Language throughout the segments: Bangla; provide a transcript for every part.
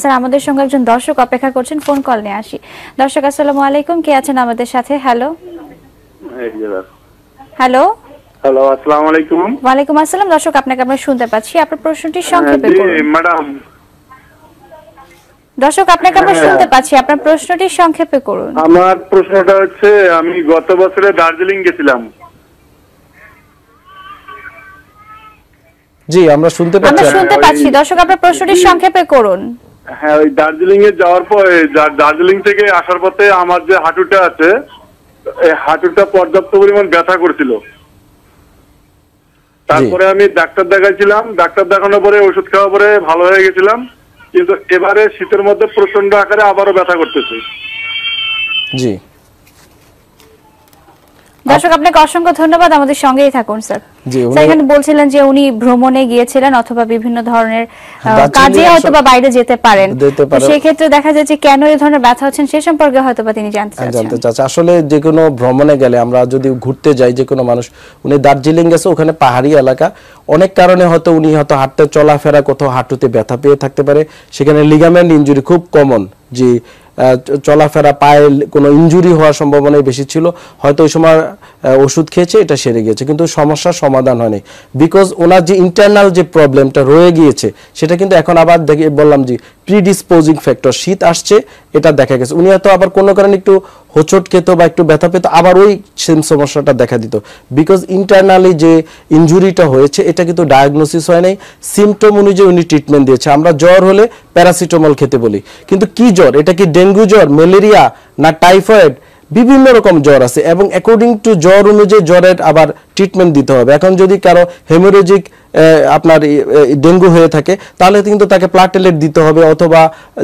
স্যার আমাদের সঙ্গে একজন দর্শক অপেক্ষা করছেন ফোন কল নিয়ে আসি দর্শক আসসালামু আলাইকুম কে আছেন আমাদের সাথে হ্যালো হ্যালো হ্যালো আসসালামু আলাইকুম আলাইকুম আসসালাম দর্শক আপনাকে আমরা শুনতে পাচ্ছি আপনার প্রশ্নটি সংক্ষেপে হ্যাঁ, বলুন ম্যাডাম দর্শক আপনাকে আমরা হ্যাঁ। শুনতে পাচ্ছি আপনার প্রশ্নটি সংক্ষেপে করুন আমার প্রশ্নটা হচ্ছে আমি গত বছরে দার্জিলিং গেছিলাম জি আমরা শুনতে পাচ্ছি আমরা শুনতে পাচ্ছি দর্শক আপনার প্রশ্নটি সংক্ষেপে করুন হ্যাঁ ওই দার্জিলিং এ যাওয়ার পরে দার্জিলিং থেকে আসার পথে আমার যে হাঁটুটা আছে এই হাঁটুটা পর্যাপ্ত পরিমাণ ব্যথা করছিল তারপরে আমি ডাক্তার দেখাইছিলাম ডাক্তার দেখানোর পরে ওষুধ খাওয়ার পরে ভালো হয়ে গেছিলাম কিন্তু এবারে শীতের মধ্যে প্রচন্ড আকারে আবারও ব্যথা করতেছে জি দর্শক আপনাকে অসংখ্য ধন্যবাদ আমাদের সঙ্গেই থাকুন স্যার এখানে বলছিলেন যে উনি ভ্রমণে গিয়েছিলেন অথবা বিভিন্ন ধরনের কাজে হয়তো বা বাইরে যেতে পারেন সেই ক্ষেত্রে দেখা যায় যে কেন এই ধরনের ব্যথা হচ্ছেন সে সম্পর্কে হয়তো বা তিনি জানতে হ্যাঁ, চাচ্ছেন জানতে চাচ্ছে আসলে যে কোনো ভ্রমণে গেলে আমরা যদি ঘুরতে যাই যে কোনো মানুষ উনি দার্জিলিং গেছে ওখানে পাহাড়ি এলাকা অনেক কারণে হয়তো উনি হয়তো হাঁটতে চলাফেরা কোথাও হাঁটুতে ব্যথা পেয়ে থাকতে পারে সেখানে লিগামেন্ট ইনজুরি খুব কমন যে চলাফেরা পায়ে কোনো ইঞ্জুরি হওয়ার সম্ভাবনাই বেশি ছিল হয়তো ওই সময় ওষুধ খেয়েছে এটা সেরে গিয়েছে কিন্তু সমস্যার সমাধান হয়নি বিকজ ওনার যে ইন্টারনাল যে প্রবলেমটা রয়ে গিয়েছে সেটা কিন্তু এখন আবার দেখে বললাম যে প্রিডিসপোজিং ফ্যাক্টর শীত আসছে এটা দেখা গেছে উনি হয়তো আবার কোনো কারণে একটু হোচট খেত বা একটু ব্যথা পেত আবার ওই সেম সমস্যাটা দেখা দিত বিকজ ইন্টারনালি যে ইঞ্জুরিটা হয়েছে এটা কিন্তু ডায়াগনোসিস হয় নাই সিমটম অনুযায়ী উনি ট্রিটমেন্ট দিয়েছে আমরা জ্বর হলে প্যারাসিটামল খেতে বলি কিন্তু কি জ্বর এটা কি ডেঙ্গু জ্বর ম্যালেরিয়া না টাইফয়েড বিভিন্ন রকম জ্বর আছে এবং অ্যাকর্ডিং টু জ্বর অনুযায়ী জ্বরের আবার ট্রিটমেন্ট দিতে হবে এখন যদি কারো হেমোরেজিক আপনার ডেঙ্গু হয়ে থাকে তাহলে কিন্তু তাকে প্লাটেলেট দিতে হবে অথবা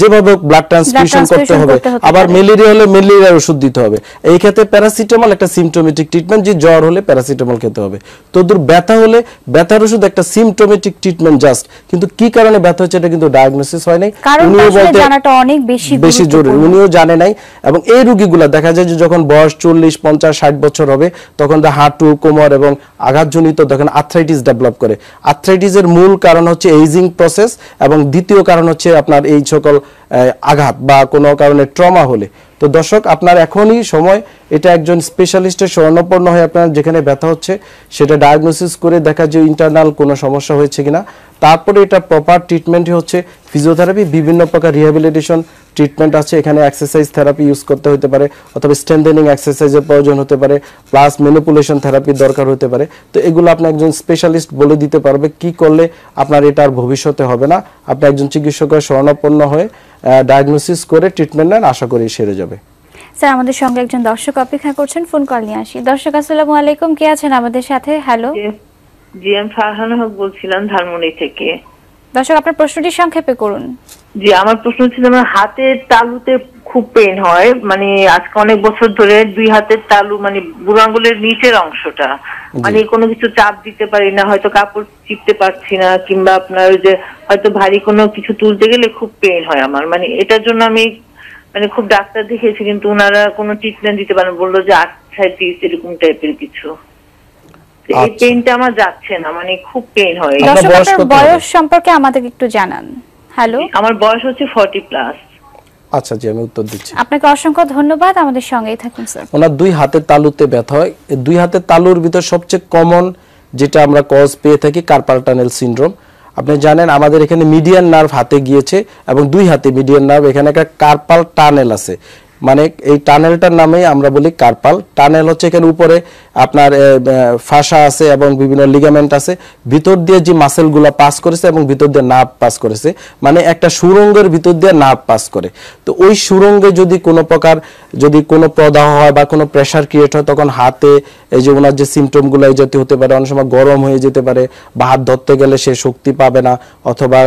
যেভাবে ব্লাড ট্রান্সফিউশন করতে হবে আবার ম্যালেরিয়া হলে ম্যালেরিয়ার ওষুধ দিতে হবে এই ক্ষেত্রে প্যারাসিটামল একটা সিমটোমেটিক ট্রিটমেন্ট যে জ্বর হলে প্যারাসিটামল খেতে হবে তদুর ব্যথা হলে ব্যথার ওষুধ একটা সিমটোমেটিক ট্রিটমেন্ট জাস্ট কিন্তু কি কারণে ব্যথা হচ্ছে এটা কিন্তু ডায়াগনোসিস হয় নাই উনিও বলতে জানাটা অনেক বেশি বেশি জরুরি উনিও জানে নাই এবং এই রোগীগুলা দেখা যায় এজ যখন বয়স চল্লিশ পঞ্চাশ ষাট বছর হবে তখন তার হাঁটু কোমর এবং আঘাতজনিত তখন আর্থ্রাইটিস ডেভেলপ করে আর্থ্রাইটিসের মূল কারণ হচ্ছে এইজিং প্রসেস এবং দ্বিতীয় কারণ হচ্ছে আপনার এই সকল আঘাত বা কোনো কারণে ট্রমা হলে তো দর্শক আপনার এখনই সময় এটা একজন স্পেশালিস্টের স্বর্ণপন্ন হয়ে আপনার যেখানে ব্যথা হচ্ছে সেটা ডায়াগনোসিস করে দেখা যে ইন্টারনাল কোনো সমস্যা হয়েছে কিনা তারপরে এটা প্রপার ট্রিটমেন্ট হচ্ছে ফিজিওথেরাপি বিভিন্ন প্রকার রিহ্যাবিলিটেশন ট্রিটমেন্ট আছে এখানে এক্সারসাইজ থেরাপি ইউজ করতে হতে পারে অথবা স্ট্রেন্থেনিং এক্সারসাইজের প্রয়োজন হতে পারে প্লাস ম্যানিপুলেশন থেরাপি দরকার হতে পারে তো এগুলো আপনি একজন স্পেশালিস্ট বলে দিতে পারবে কি করলে আপনার এটা আর ভবিষ্যতে হবে না আপনি একজন চিকিৎসকের স্বর্ণাপন্ন হয়ে ডায়াগনোসিস করে ট্রিটমেন্ট নেন আশা করি সেরে যাবে স্যার আমাদের সঙ্গে একজন দর্শক অপেক্ষা করছেন ফোন কল নিয়ে আসি দর্শক আসসালামু আলাইকুম কে আছেন আমাদের সাথে হ্যালো জি আমি ফারহান হক বলছিলাম ধানমন্ডি থেকে দর্শক আপনার প্রশ্নটি সংক্ষেপে করুন জি আমার প্রশ্ন ছিল আমার হাতের তালুতে খুব পেন হয় মানে আজকে অনেক বছর ধরে দুই হাতের তালু মানে বুড়ো আঙ্গুলের নিচের অংশটা মানে কোনো কিছু চাপ দিতে পারি না হয়তো কাপড় চিপতে পারছি না কিংবা আপনার যে হয়তো ভারী কোনো কিছু তুলতে গেলে খুব পেন হয় আমার মানে এটার জন্য আমি মানে খুব ডাক্তার দেখিয়েছি কিন্তু ওনারা কোনো ট্রিটমেন্ট দিতে পারেন বললো যে আর্থাইটিস এরকম টাইপের কিছু এই পেনটা আচ্ছা। আমার যাচ্ছে না মানে খুব পেন হয় বয়স সম্পর্কে আমাদের একটু জানান হ্যালো আমার বয়স হচ্ছে ফর্টি প্লাস আচ্ছা জি আমি উত্তর দিচ্ছি আপনাকে অসংখ্য ধন্যবাদ আমাদের সঙ্গেই থাকুন স্যার ওনার দুই হাতের তালুতে ব্যথা হয় এই দুই হাতের তালুর ভিতর সবচেয়ে কমন যেটা আমরা কজ পেয়ে থাকি কার্পাল টানেল সিনড্রোম আপনি জানেন আমাদের এখানে মিডিয়ান নার্ভ হাতে গিয়েছে এবং দুই হাতে মিডিয়ান নার্ভ এখানে একটা কার্পাল টানেল আছে মানে এই টানেলটার নামেই আমরা বলি কার্পাল টানেল হচ্ছে এখানে উপরে আপনার ফাঁসা আছে এবং বিভিন্ন লিগামেন্ট আছে ভিতর দিয়ে যে মাসেলগুলো পাস করেছে এবং ভিতর দিয়ে নার্ভ পাস করেছে মানে একটা সুরঙ্গের ভিতর দিয়ে নার্ভ পাস করে তো ওই সুরঙ্গে যদি কোনো প্রকার যদি কোনো প্রদাহ হয় বা কোনো প্রেশার ক্রিয়েট হয় তখন হাতে এই যে ওনার যে সিমটমগুলো এই জাতীয় হতে পারে অনেক সময় গরম হয়ে যেতে পারে বা হাত ধরতে গেলে সে শক্তি পাবে না অথবা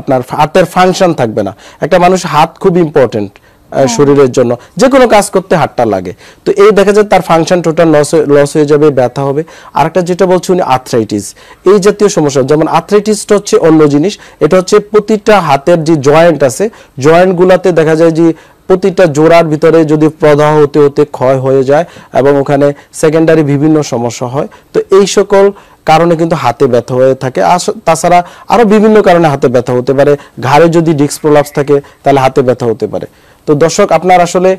আপনার হাতের ফাংশন থাকবে না একটা মানুষ হাত খুব ইম্পর্টেন্ট হ্যাঁ। শরীরের জন্য যে কোনো কাজ করতে হাতটা লাগে তো এই দেখা যায় তার ফাংশন টোটাল লস লস হয়ে যাবে ব্যথা হবে আরেকটা যেটা বলছি উনি আর্থ্রাইটিস এই জাতীয় সমস্যা যেমন আর্থ্রাইটিসটা হচ্ছে অন্য জিনিস এটা হচ্ছে প্রতিটা হাতের যে জয়েন্ট আছে জয়েন্টগুলোতে দেখা যায় যে প্রতিটা জোড়ার ভিতরে যদি প্রদাহ হতে হতে ক্ষয় হয়ে যায় এবং ওখানে সেকেন্ডারি বিভিন্ন সমস্যা হয় তো এই সকল কারণে কিন্তু হাতে ব্যথা হয়ে থাকে তাছাড়া আরও বিভিন্ন কারণে হাতে ব্যথা হতে পারে ঘাড়ে যদি ডিস্ক প্রলাপস থাকে তাহলে হাতে ব্যথা হতে পারে তো দর্শক আপনার আসলে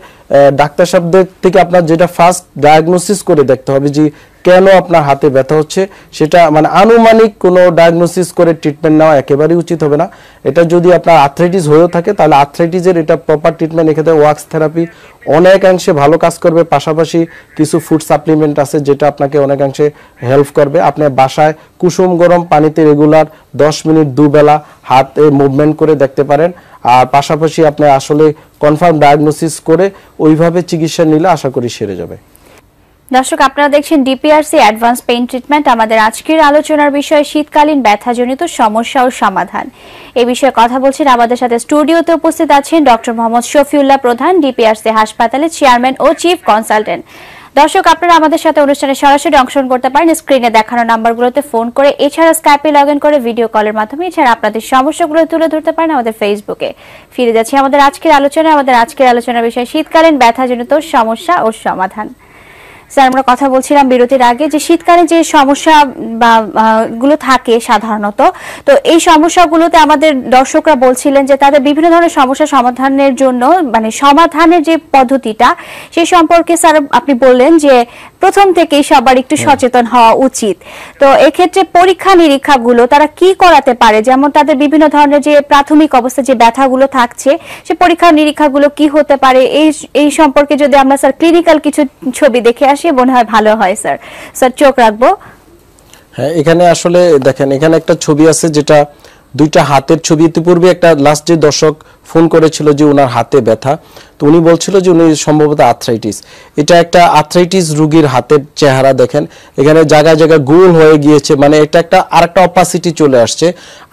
ডাক্তার শব্দের থেকে আপনার যেটা ফার্স্ট ডায়াগনোসিস করে দেখতে হবে যে কেন আপনার হাতে ব্যথা হচ্ছে সেটা মানে আনুমানিক কোনো ডায়াগনোসিস করে ট্রিটমেন্ট নেওয়া একেবারেই উচিত হবে না এটা যদি আপনার আর্থ্রাইটিস হয়েও থাকে তাহলে আর্থ্রাইটিসের এটা প্রপার ট্রিটমেন্ট এক্ষেত্রে ওয়াক্স থেরাপি অনেকাংশে ভালো কাজ করবে পাশাপাশি কিছু ফুড সাপ্লিমেন্ট আছে যেটা আপনাকে অনেকাংশে হেল্প করবে আপনি বাসায় কুসুম গরম পানিতে রেগুলার দশ মিনিট দুবেলা হাতে মুভমেন্ট করে দেখতে পারেন আর পাশাপাশি আপনি আসলে কনফার্ম ডায়াগনোসিস করে ওইভাবে চিকিৎসা নিলে আশা করি সেরে যাবে দর্শক আপনারা দেখছেন ডিপিআরসি অ্যাডভান্স পেইন ট্রিটমেন্ট আমাদের আজকের আলোচনার বিষয় শীতকালীন ব্যথাজনিত সমস্যা ও সমাধান এ বিষয়ে কথা বলছেন আমাদের সাথে স্টুডিওতে উপস্থিত আছেন ডক্টর মোহাম্মদ শফিউল্লাহ প্রধান ডিপিআরসি হাসপাতালে চেয়ারম্যান ও চিফ কনসালটেন্ট দর্শক আপনারা আমাদের সাথে অনুষ্ঠানে সরাসরি অংশগ্রহণ করতে পারেন স্ক্রিনে দেখানো নাম্বারগুলোতে ফোন করে এছাড়া স্কাইপে লগ ইন করে ভিডিও কলের মাধ্যমে এছাড়া আপনাদের সমস্যাগুলো তুলে ধরতে পারেন আমাদের ফেসবুকে ফিরে যাচ্ছি আমাদের আজকের আলোচনায় আমাদের আজকের আলোচনার বিষয় শীতকালীন ব্যথাজনিত সমস্যা ও সমাধান স্যার আমরা কথা বলছিলাম বিরতির আগে যে শীতকালে যে সমস্যা বা গুলো থাকে সাধারণত তো এই সমস্যাগুলোতে আমাদের দর্শকরা বলছিলেন যে তাদের বিভিন্ন ধরনের সমস্যা সমাধানের জন্য মানে সমাধানের যে পদ্ধতিটা সেই সম্পর্কে স্যার আপনি বললেন যে প্রথম থেকেই সবার একটু সচেতন হওয়া উচিত তো এক্ষেত্রে পরীক্ষা নিরীক্ষাগুলো তারা কি করাতে পারে যেমন তাদের বিভিন্ন ধরনের যে প্রাথমিক অবস্থা যে ব্যথাগুলো থাকছে সে পরীক্ষা নিরীক্ষাগুলো কি হতে পারে এই এই সম্পর্কে যদি আমরা স্যার ক্লিনিক্যাল কিছু ছবি দেখে আসি পাশাপাশি মনে হয় ভালো হয় স্যার স্যার চোখ রাখবো হ্যাঁ এখানে আসলে দেখেন এখানে একটা ছবি আছে যেটা দুইটা হাতের ছবি ইতিপূর্বে একটা লাস্ট যে দর্শক ফোন করেছিল যে ওনার হাতে ব্যথা তো উনি বলছিল যে উনি সম্ভবত আর্থ্রাইটিস এটা একটা আর্থ্রাইটিস রুগীর হাতের চেহারা দেখেন এখানে জায়গায় জায়গায় গোল হয়ে গিয়েছে মানে এটা একটা আর একটা অপাসিটি চলে আসছে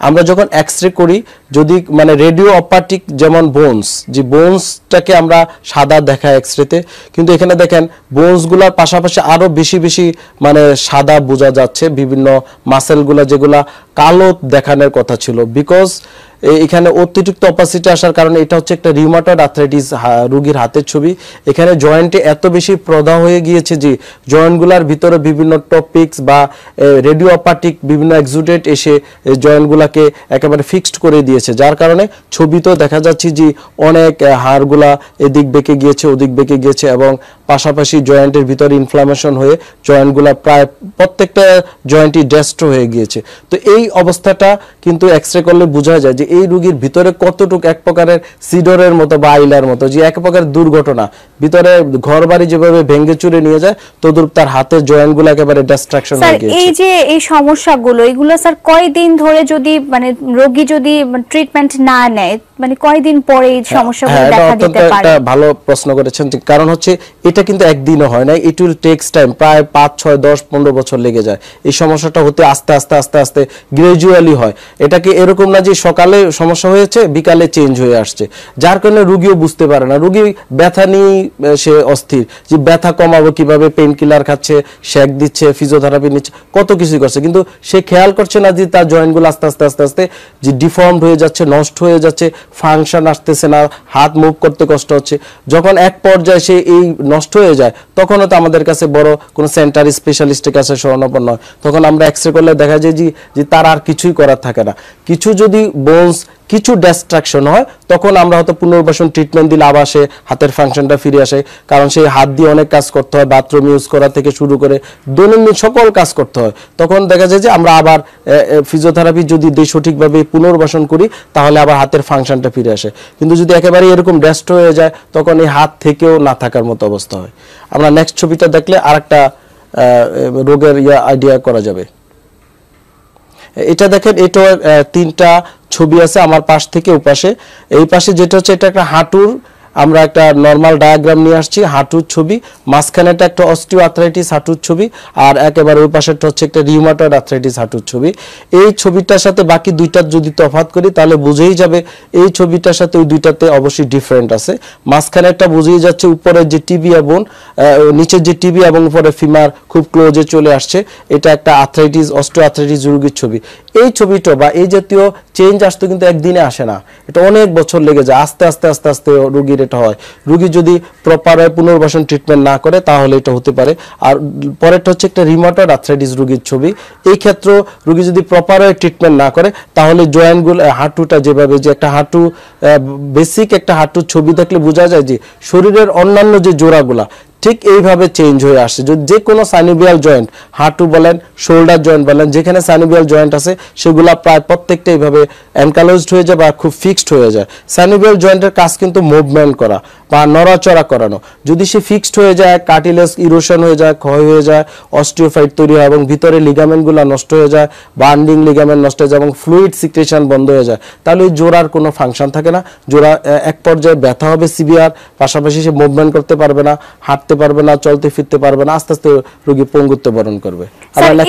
আমরা যখন এক্স রে করি যদি মানে রেডিও অপাটিক যেমন বোনস যে বোনসটাকে আমরা সাদা দেখা এক্স রেতে কিন্তু এখানে দেখেন বোনসগুলার পাশাপাশি আরও বেশি বেশি মানে সাদা বোঝা যাচ্ছে বিভিন্ন মাসেলগুলো যেগুলা কালো দেখানোর কথা ছিল বিকজ এখানে অতিরিক্ত অপাসিটি আসার কারণে এটা হচ্ছে একটা রিউমাটয়েড আর্থ্রাইটিস রোগীর হাতের ছবি এখানে জয়েন্টে এত বেশি প্রদাহ হয়ে গিয়েছে যে জয়েন্টগুলার ভিতরে বিভিন্ন টপিক্স বা রেডিওপ্যাটিক বিভিন্ন এক্সুডেট এসে জয়েন্টগুলাকে একেবারে ফিক্সড করে দিয়েছে যার কারণে ছবিতেও দেখা যাচ্ছে যে অনেক হাড়গুলা এদিক বেঁকে গিয়েছে ওদিক বেঁকে গিয়েছে এবং পাশাপাশি জয়েন্টের ভিতরে ইনফ্লামেশন হয়ে জয়েন্টগুলা প্রায় প্রত্যেকটা জয়েন্টই ডেস্ট হয়ে গিয়েছে তো এই অবস্থাটা কিন্তু এক্স রে করলে বোঝা যায় যে এই রুগীর ভিতরে কতটুক এক প্রকারের সিডরের মতো বা আইলার মতো যে এক প্রকার দুর্ঘটনা ভিতরে ঘর বাড়ি যেভাবে ভেঙে চুরে নিয়ে যায় তদরূপ তার হাতের জয়েন্ট গুলো একেবারে ডিস্ট্রাকশন হয়ে এই যে এই সমস্যাগুলো এগুলো স্যার কয়দিন ধরে যদি মানে রোগী যদি ট্রিটমেন্ট না নেয় মানে কয়দিন পরে এই সমস্যাগুলো দেখা দিতে পারে এটা ভালো প্রশ্ন করেছেন কারণ হচ্ছে এটা কিন্তু একদিনও হয় না ইট উইল টেকস টাইম প্রায় 5 6 10 15 বছর লেগে যায় এই সমস্যাটা হতে আস্তে আস্তে আস্তে আস্তে গ্রাজুয়ালি হয় এটাকে এরকম না যে সকালে সমস্যা হয়েছে বিকালে চেঞ্জ হয়ে আসছে যার কারণে রোগীও বুঝতে পারে না রোগী ব্যথা নিয়ে সে অস্থির যে ব্যথা কমাবো কিভাবে পেইন কিলার খাচ্ছে শেক দিচ্ছে ফিজিওথেরাপি নিচ্ছে কত কিছু করছে কিন্তু সে খেয়াল করছে না যে তার জয়েন্টগুলো আস্তে আস্তে আস্তে আস্তে যে ডিফর্ম হয়ে যাচ্ছে নষ্ট হয়ে যাচ্ছে ফাংশন আসতেছে না হাত মুভ করতে কষ্ট হচ্ছে যখন এক পর্যায়ে সে এই নষ্ট হয়ে যায় তখনও তো আমাদের কাছে বড় কোনো সেন্টার স্পেশালিস্টের কাছে শরণাপন্ন হয় তখন আমরা এক্স রে করলে দেখা যায় যে তার আর কিছুই করার থাকে না কিছু যদি বোনস কিছু ডিস্ট্রাকশন হয় তখন আমরা হয়তো পুনর্বাসন ট্রিটমেন্ট দিলে আবার সে হাতের ফাংশনটা ফিরে আসে কারণ সেই হাত দিয়ে অনেক কাজ করতে হয় বাথরুম ইউজ করা থেকে শুরু করে দৈনন্দিন সকল কাজ করতে হয় তখন দেখা যায় যে আমরা আবার ফিজিওথেরাপি যদি সঠিকভাবে পুনর্বাসন করি তাহলে আবার হাতের ফাংশনটা ফিরে আসে কিন্তু যদি একেবারে এরকম ড্যাস্ট হয়ে যায় তখন এই হাত থেকেও না থাকার মতো অবস্থা হয় আমরা নেক্সট ছবিটা দেখলে আর একটা রোগের ইয়া আইডিয়া করা যাবে এটা দেখেন এটা তিনটা ছবি আছে আমার পাশ থেকে ওপাশে এই পাশে যেটা হচ্ছে এটা একটা হাঁটুর আমরা একটা নর্মাল ডায়াগ্রাম নিয়ে আসছি হাঁটুর ছবি মাঝখানেটা একটা অস্টিও আর্থ্রাইটিস হাঁটুর ছবি আর একেবারে ওই পাশেটা হচ্ছে একটা রিউমাটয়েড আর্থ্রাইটিস হাঁটুর ছবি এই ছবিটার সাথে বাকি দুইটার যদি তফাত করি তাহলে বুঝেই যাবে এই ছবিটার সাথে ওই দুইটাতে অবশ্যই ডিফারেন্ট আছে মাঝখানেরটা বুঝেই যাচ্ছে উপরে যে টিবি এবং নিচের যে টিবি এবং উপরে ফিমার খুব ক্লোজে চলে আসছে এটা একটা আর্থ্রাইটিস অস্টিও আর্থ্রাইটিস রোগীর ছবি এই ছবিটা বা এই জাতীয় চেঞ্জ আসতে কিন্তু একদিনে আসে না এটা অনেক বছর লেগে যায় আস্তে আস্তে আস্তে আস্তে রোগীর রেট হয় রুগী যদি প্রপার পুনর্বাসন ট্রিটমেন্ট না করে তাহলে এটা হতে পারে আর পরেরটা হচ্ছে একটা রিমোটয়েড আর্থ্রাইটিস রুগীর ছবি এই ক্ষেত্রে রুগী যদি প্রপার ট্রিটমেন্ট না করে তাহলে জয়েন্টগুলো হাঁটুটা যেভাবে যে একটা হাঁটু বেসিক একটা হাঁটুর ছবি থাকলে বোঝা যায় যে শরীরের অন্যান্য যে জোড়াগুলা ঠিক এইভাবে চেঞ্জ হয়ে আসছে যদি যে কোনো সাইনোবিয়াল জয়েন্ট হাঁটু বলেন শোল্ডার জয়েন্ট বলেন যেখানে সাইনোবিয়াল জয়েন্ট আছে সেগুলো প্রায় প্রত্যেকটা এইভাবে অ্যানকালোজড হয়ে যায় বা খুব ফিক্সড হয়ে যায় সাইনোবিয়াল জয়েন্টের কাজ কিন্তু মুভমেন্ট করা বা নড়াচড়া করানো যদি সে ফিক্সড হয়ে যায় কাটিলেস ইরোশন হয়ে যায় ক্ষয় হয়ে যায় অস্টিওফাইট তৈরি হয় এবং ভিতরে লিগামেন্টগুলো নষ্ট হয়ে যায় বান্ডিং লিগামেন্ট নষ্ট হয়ে যায় এবং ফ্লুইড সিক্রেশন বন্ধ হয়ে যায় তাহলে ওই জোড়ার কোনো ফাংশন থাকে না জোড়া এক পর্যায়ে ব্যথা হবে সিভিয়ার পাশাপাশি সে মুভমেন্ট করতে পারবে না হাঁটতে হাঁটতে পারবে না চলতে ফিরতে পারবে না আস্তে আস্তে রোগী পঙ্গুত্ব বরণ করবে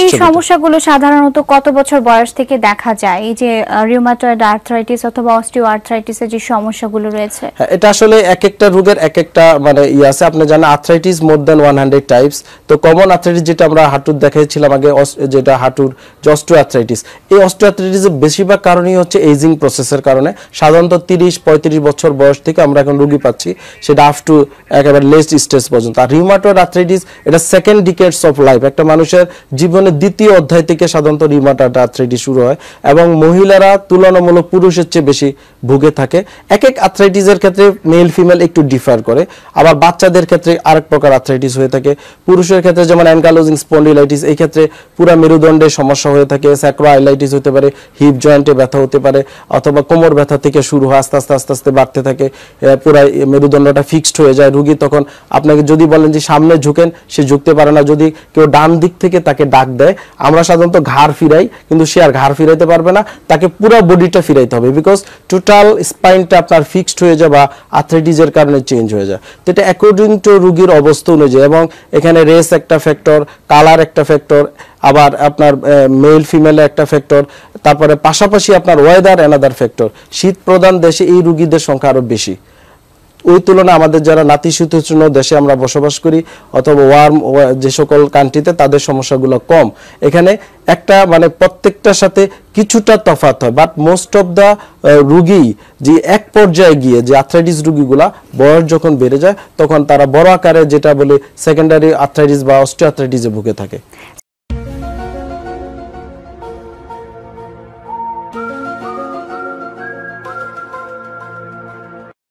এই সমস্যাগুলো সাধারণত কত বছর বয়স থেকে দেখা যায় এই যে রিউমাটয়েড আর্থ্রাইটিস অথবা অস্টিওআর্থ্রাইটিসের যে সমস্যাগুলো রয়েছে হ্যাঁ, এটা আসলে এক একটা রোগের এক একটা মানে ই ইয়ে আছে আপনি জানেন আর্থ্রাইটিস মোর দ্যান 100 টাইপস তো কমন আর্থ্রাইটিস যেটা আমরা হাঁটুর দেখাইছিলাম আগে যেটা হাঁটুর অস্টিওআর্থ্রাইটিস এই অস্টিওআর্থ্রাইটিসের বেশিরভাগ কারণই হচ্ছে এজিং প্রসেসের কারণে সাধারণত 30 35 বছর বয়স থেকে আমরা এখন রোগী পাচ্ছি সেটা আপ টু একেবারে লেস্ট স্টেজ পর্যন্ত পর্যন্ত আর রিউমাটয়েড আর্থ্রাইটিস এটা সেকেন্ড ডিকেডস অফ লাইফ একটা মানুষের জীবনের দ্বিতীয় অধ্যায় থেকে সাধারণত রিউমাটয়েড আর্থ্রাইটিস শুরু হয় এবং মহিলারা তুলনামূলক পুরুষের চেয়ে বেশি ভুগে থাকে এক এক আর্থ্রাইটিসের ক্ষেত্রে মেল ফিমেল একটু ডিফার করে আবার বাচ্চাদের ক্ষেত্রে আরেক প্রকার আর্থ্রাইটিস হয়ে থাকে পুরুষের ক্ষেত্রে যেমন অ্যানকালোজিং স্পন্ডিলাইটিস এই ক্ষেত্রে পুরো মেরুদণ্ডে সমস্যা হয়ে থাকে স্যাক্রোআইলাইটিস হতে পারে হিপ জয়েন্টে ব্যথা হতে পারে অথবা কোমর ব্যথা থেকে শুরু হয় আস্তে আস্তে আস্তে আস্তে বাড়তে থাকে পুরো মেরুদণ্ডটা ফিক্সড হয়ে যায় রুগী তখন আপনাকে যদি যদি বলেন যে সামনে ঝুঁকেন সে ঝুঁকতে পারে না যদি কেউ ডান দিক থেকে তাকে ডাক দেয় আমরা সাধারণত ঘাড় ফিরাই কিন্তু সে আর ঘাড় ফিরাইতে পারবে না তাকে পুরো বডিটা ফিরাইতে হবে বিকজ টোটাল স্পাইনটা আপনার ফিক্সড হয়ে যায় বা আর্থ্রাইটিসের কারণে চেঞ্জ হয়ে যায় তো এটা অ্যাকর্ডিং টু রুগীর অবস্থা অনুযায়ী এবং এখানে রেস একটা ফ্যাক্টর কালার একটা ফ্যাক্টর আবার আপনার মেল ফিমেল একটা ফ্যাক্টর তারপরে পাশাপাশি আপনার ওয়েদার অ্যানাদার ফ্যাক্টর শীত প্রধান দেশে এই রুগীদের সংখ্যা আরও বেশি ওই তুলনায় আমাদের যারা নাতিশীতোষ্ণ দেশে আমরা বসবাস করি অথবা ওয়ার্ম যে সকল কান্ট্রিতে তাদের সমস্যাগুলো কম এখানে একটা মানে প্রত্যেকটার সাথে কিছুটা তফাৎ হয় বাট মোস্ট অফ দ্য রুগী যে এক পর্যায়ে গিয়ে যে আর্থ্রাইটিস রুগীগুলা বয়স যখন বেড়ে যায় তখন তারা বড় আকারে যেটা বলে সেকেন্ডারি আর্থ্রাইটিস বা অস্টিও আর্থ্রাইটিসে ভুগে থাকে